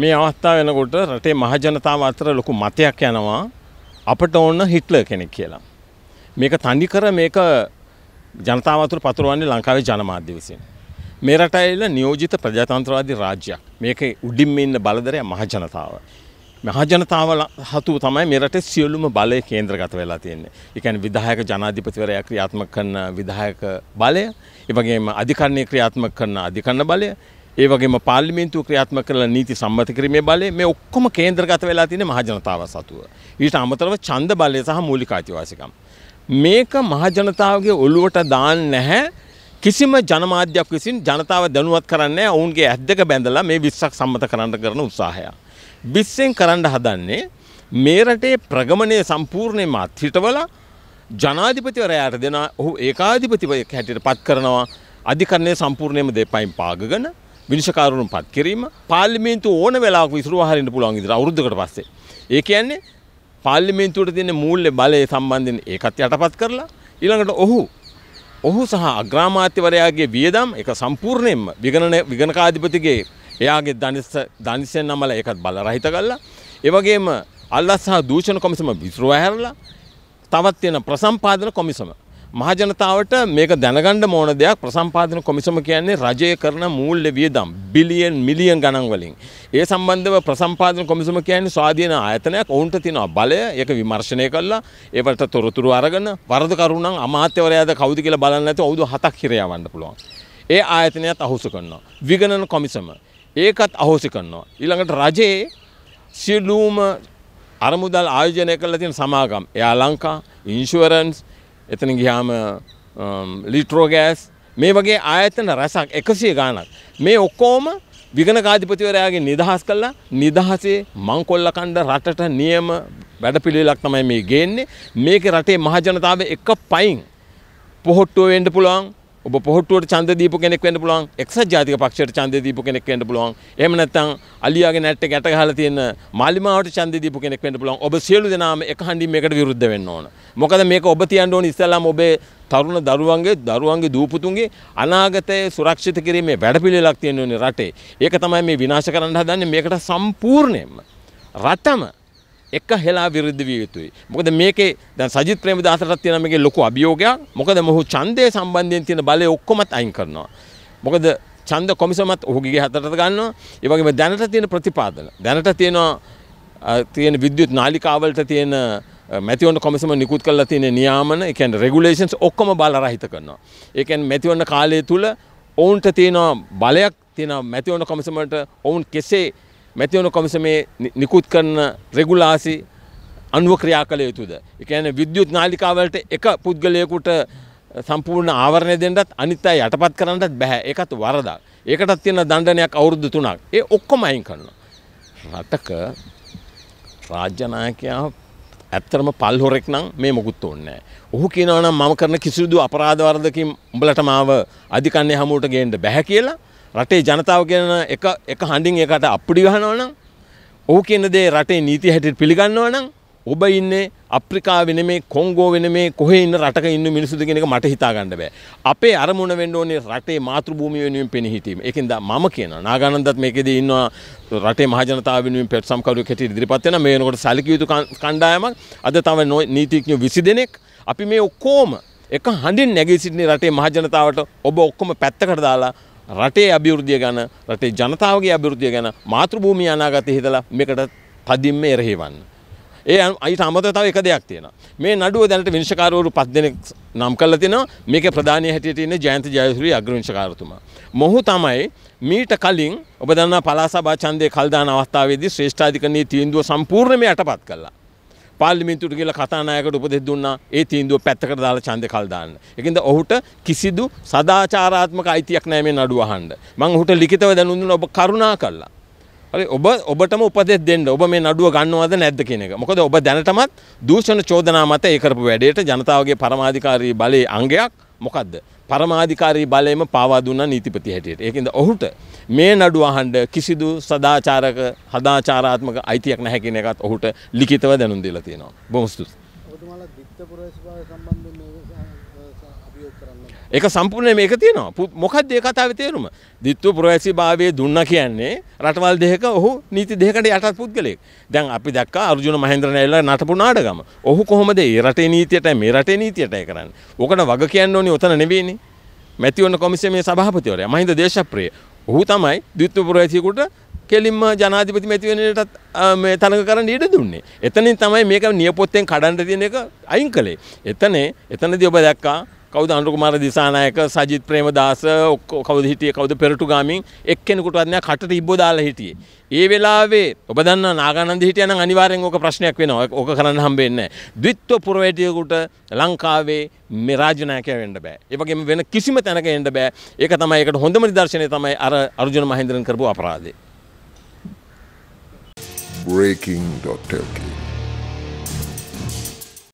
මේ අවස්ථාව වෙනකොට රටේ මහජනතාව අතර ලොකු මතයක් යනවා අපට ඕන හිට්ලර් කෙනෙක් කියලා. මේක තනිකර මේක ජනතාව අතර පතුරවන්නේ ලංකාවේ ජනමාධ්‍ය විසින්. මේ රට ඇවිල්ලා නියෝජිත ප්‍රජාතන්ත්‍රවාදී රාජ්‍යයක්. මේකේ උඩින්ම ඉන්න බලධරය මහජනතාව. මහජනතාව හතුව තමයි මේ රටේ සියලුම බලය කේන්ද්‍රගත වෙලා තියෙන්නේ. ඒ කියන්නේ විධායක ජනාධිපතිවරයා ක්‍රියාත්මක කරන විධායක බලය, ඒ වගේම අධිකරණයේ ක්‍රියාත්මක කරන අධිකරණ බලය, ඒ වගේම පාර්ලිමේන්තුව ක්‍රියාත්මක කරලා නීති සම්මත කිරීමේ බලය මේ ඔක්කොම කේන්ද්‍රගත වෙලා තියෙන මහජනතාව සතුව. ඊට අමතරව ඡන්ද බලය සහ මූලික අයිතිවාසිකම්. මේක මහජනතාවගේ ඔළුවට දාන්න නැහැ. කිසිම ජනමාධ්‍යයක් විසින් ජනතාව දැනුවත් කරන්නේ ඔවුන්ගේ ඇස් දෙක බැඳලා මේ 20ක් සම්මත කරන්න කරන උත්සාහය. 20ෙන් කරන්න හදන්නේ මේ රටේ ප්‍රගමණය සම්පූර්ණයෙන්ම අත්හිටවලා ජනාධිපතිවරයාට දෙන ඔහු ඒකාධිපතිවරයෙක් හැටියට පත් කරනවා අධිකරණය සම්පූර්ණයෙන්ම දෙපයින් පාගගෙන විනිශකාරුණුම් පත් කිරීම පාර්ලිමේන්තු ඕන වෙලාවක විසුරුවා හරින්න පුළුවන් ඉදිරිය අවුරුද්දකට පස්සේ. ඒ කියන්නේ පාර්ලිමේන්තුවට තියෙන මූල්‍ය බලය සම්බන්ධයෙන් ඒකත් යටපත් කරලා ඊළඟට ඔහු ඔහු සහ අග්‍රාමාත්‍යවරයාගේ වියදම් එක සම්පූර්ණයෙන්ම විගණන විගණකාධිපතිගේ එයාගේ ධනිස ධනිසෙන් නම්මල ඒකත් බලරහිත කරලා ඒ වගේම අල්ලස් සහ දූෂණ කොමිසම විසුරුවා හැරලා තවත් තියෙන ප්‍රසම්පාදන කොමිසම මහජනතාවට මේක දැනගණ්ඩ මෝන දෙයක් ප්‍රසම්පාදන කොමිසම කියන්නේ රජය කරන මූල්්‍ය වියදම් බිලියන් මිලියන් ගණන් වලින්. ඒ සම්බන්ධව ප්‍රසම්පාදන කොමිසම කියන්නේ ස්වාධීන ආයතනයක් ඔවුන්ට තිනවා බලය එක විමර්ශනය කල්ලා ඒවට තොරතුරු අරගන වරදකරුණන් අමාත්‍යවරයාද කෞදි කියලා බලන්න ඇත ඔවුදු හතක් හිරයවන්න පුළුවන්. ඒ ආයතනයත් අහුස කරනවා. විගණන කොමිසම. ඒකත් අහෝසි කරනවා. ඊළඟට රජයේ සියලූම අරමුදල් ආයෝජනය කරලා තියෙන සමාගම් එයා ලංකා ඉන්ශුවරන්ස් එතන ගියාම ලිට්‍රෝගෑස් මේ වගේ ආයතන රැසක් එකසිය ගානක් මේ ඔක්කෝම විගණකාධිපතිවරයාගේ නිදහස් කළා නිදහසේ මංකොල්ල කණ්ඩ රටට නියම වැඩපිළිවෙලක් තමයි මේ ගේන්නේ මේක රටේ මහජනතාව එක පයින් පොහොට්ටුව වෙන්න පුළුවන් ඔබ පොහොට්ටුවට ඡන්ද දීපු කෙනෙක් වෙන්න පුළුවන් එක්සත් ජාතික පක්ෂයට ඡන්ද දීපු කෙනෙක් වෙන්න පුළුවන් එහෙම නැත්නම් අලියාගේ නැට්ට ගැට ගහලා තියෙන මාලිමාවට ඡන්ද දීපු කෙනෙක් වෙන්න පුළුවන් ඔබ සියලු දෙනාම එක හඬීමේකට විරුද්ධ වෙන්න ඕන මොකද මේක ඔබ තියන්න ඕන ඉස්සෙල්ලාම ඔබේ තරුණ දරුවන්ගේ දරුවන්ගේ දූපුතුන්ගේ අනාගතය සුරක්ෂිත කිරීමේ වැඩපිළිවෙලක් තියෙන ඕනේ රටේ ඒක තමයි මේ විනාශ කරන්න හදන්නේ මේකට සම්පූර්ණයෙන්ම රටම එක හෙලා විරුද්ධ විය යුතුයි. මොකද මේකේ දැන් සජිත් ප්‍රේමදාසටත් තියෙන මේකේ ලොකු අභියෝගයක්. මොකද මොහු ඡන්දය සම්බන්ධයෙන් තියෙන බලය ඔක්කොමත් අයින් කරනවා. මොකද ඡන්ද කොමිසමත් ඔහුගේ හතරට ගන්නවා. ඒ වගේම දැනට තියෙන ප්‍රතිපාදන. දැනට තියෙන තියෙන විද්‍යුත් නාලිකාවලට තියෙන මැතිවන්න කොමිසම නිකුත් කරලා තියෙන නියාමන ඒ කියන්නේ රෙගුලේෂන්ස් ඔක්කොම බලරහිත කරනවා. ඒ කියන්නේ මැතිවන්න කාලය තුල ඔවුන්ට තියෙන බලයක් තියෙන මැතිවන්න කොමිසමට ඔවුන් කෙසේ මැතිවුණු කොමිසමේ නිකුත් කරන රෙගුලාසි අනුව ක්‍රියා කළ යුතුද. එකන විද්‍යුත් නාලිකාවලට එක පුද්ගලයකුට සම්පූර්ණ ආවරණය දෙන්නත් අනිත් අය යටපත් කරන්නත් බැහැ. ඒකත් වරදක්. ඒකටත් තියෙන දණ්ඩනයක් අවුරුදු 3ක්. ඒ ඔක්කොම අයින් කරනවා. රටක රාජ්‍ය නායකයා ඇත්තටම පල්හොරෙක් නම් මේ මොකුත් ඕනේ නැහැ. ඔහු කියනවා නම් මම කරන කිසිදු අපරාධ වරදකින් උඹලට මාව අධිකන්නේ හමුවට ගේන්න බැහැ කියලා රටේ ජනතාව කියන එක එක හඬින් ඒකට අප්පුඩි ගහනවා නම් ඔහු කියන දේ රටේ නීති හැටියට පිළිගන්නවා නම් ඔබ ඉන්නේ අප්‍රිකාව නෙමේ කොංගෝ නෙමේ කොහේ ඉන්න රටක ඉන්න මිනිස්සුද කියන එක මට හිතා ගන්න බෑ. අපේ අරමුණ වෙන්න ඕනේ රටේ මාතෘභූමිය වෙනුවෙන් පෙනී හිටීම. ඒකෙන් දා මම කියනවා නාගානන්දත් මේකෙදී ඉන්නවා රටේ මහ ජනතාව වෙනුවෙන් පෙට්සම් කවුරු කැටි ඉදිරිපත් වෙන මේ වෙනකොට සැලකිය යුතු කණ්ඩායමක් අද තව නීතිඥයෝ 20 දෙනෙක් අපි මේ ඔක්කොම එක හඳින් නැගී සිටින රටේ මහ ජනතාවට ඔබ ඔක්කොම පැත්තකට දාලා රටේ අභිවෘද්ධිය ගැන රටේ ජනතාවගේ අභිවෘද්ධිය ගැන මාතෘභූමිය අනාගතය හිතලා මේකට තදින්ම එරෙහිවන්න. ඒ අයිට අමතර තව එක දෙයක් තියෙනවා. මේ නඩුව දැනට විනිශ්චකාරවරු පස් දෙනෙක් නම් කරලා තිනවා. මේකේ ප්‍රධානී හැටියට ඉන්නේ ජයන්ත ජයසූරිය අග්‍රවිනිශ්චකාරතුමා. මොහු තමයි මීට කලින් ඔබ දන්නා පළාත් සභා ඡන්දය කල් දාන අවස්ථාවේදී ශ්‍රේෂ්ඨාධිකරණයේ තීන්දුව සම්පූර්ණයෙන්ම යටපත් කළා. පාර්ලිමේන්තුවට කියලා කතානායකට උපදෙස් දුන්නා ඒ තීන්දුව පැත්තකට දාලා ඡන්දේ කල් දාන්න. ඒකින්ද ඔහුට කිසිදු සදාචාරාත්මක අයිතියක් නැහැ මේ නඩුව අහන්න. මම ඔහුට ලිඛිතව දැනුම් දුන්නා ඔබ කරුණා කළා. හරි ඔබ ඔබටම උපදෙස් දෙන්න ඔබ මේ නඩුව ගන්නවද නැද්ද කියන එක. මොකද ඔබ දැනටමත් දූෂණ චෝදනා මත ඒ කරපු වැඩේට ජනතාවගේ පරමාධිකාරී බලයේ අංගයක් මොකද්ද? පරමාධිකාරී බලයම පාවා දුන්නා නීතිපති හැටියට. ඒකින්ද ඔහුට මේ නඩුව අහන්න කිසිදු සදාචාරක හදාචාරාත්මක අයිතියක් නැහැ කියන එකත් ඔහුට ලිඛිතව දැනුම් දීලා තියෙනවා. බොහොම ස්තුතියි. ඔබතුමාලා විත්ත පුරස්කාර සම්බන්ධයෙන් ඒක සම්පූර්ණයෙන් මේක තියෙනවා. මොකක්ද ඒ කතාවේ තේරුම? දිත්තු ප්‍රවැසිභාවයේ දුන්නා කියන්නේ රටවල් දෙකක ඔහු නීති දෙකකට යටත් පුද්ගලයෙක්. දැන් අපි දැක්කා අර්ජුන මහේන්ද්‍ර නෑවිලා නටපු නාඩගම. ඔහු කොහොමද ඒ රටේ නීතියට මේ රටේ නීතියට ඒ කරන්නේ? ඔකට වග කියන්න ඕනේ උතන නෙවෙයිනේ. මැතිවරණ කොමිසමේ සභාපතිවරයා මහින්ද දේශප්‍රිය. ඔහු තමයි දිත්තු ප්‍රවැසියෙකුට කෙලින්ම ජනාධිපති මැතිවරණයටත් මේ තරඟ කරන්න ඉඩ දුන්නේ. එතනින් තමයි මේක නියපොත්තෙන් කඩන්න තියෙන එක අයින් කළේ. එතනේ එතනදී ඔබ දැක්කා කවුද අනුකුමාර දිසානායක සජිත් ප්‍රේමදාස කවුද හිටිය කවුද පෙරටු ගාමින් එක්කෙනෙකුටවත් නෑ කටට ඉබ්බෝ දාලා හිටියේ. ඒ වෙලාවේ ඔබ දන්නා නාගානන්ද හිටියා නම් අනිවාර්යෙන් ඕක ප්‍රශ්නයක් වෙනවා. ඕක කරන්න හම්බෙන්නේ නෑ. ද්විත්ව පුරවැටියෙකුට ලංකාවේ මේ රාජ්‍යනායකයා වෙන්න බෑ. ඒ වගේම වෙන කිසිම තැනක එන්න බෑ. ඒක තමයි ඒකට හොඳම නිදර්ශනය තමයි අර අර්ජුන මහේන්ද්‍රන් කරපු අපරාධය. breaking.lk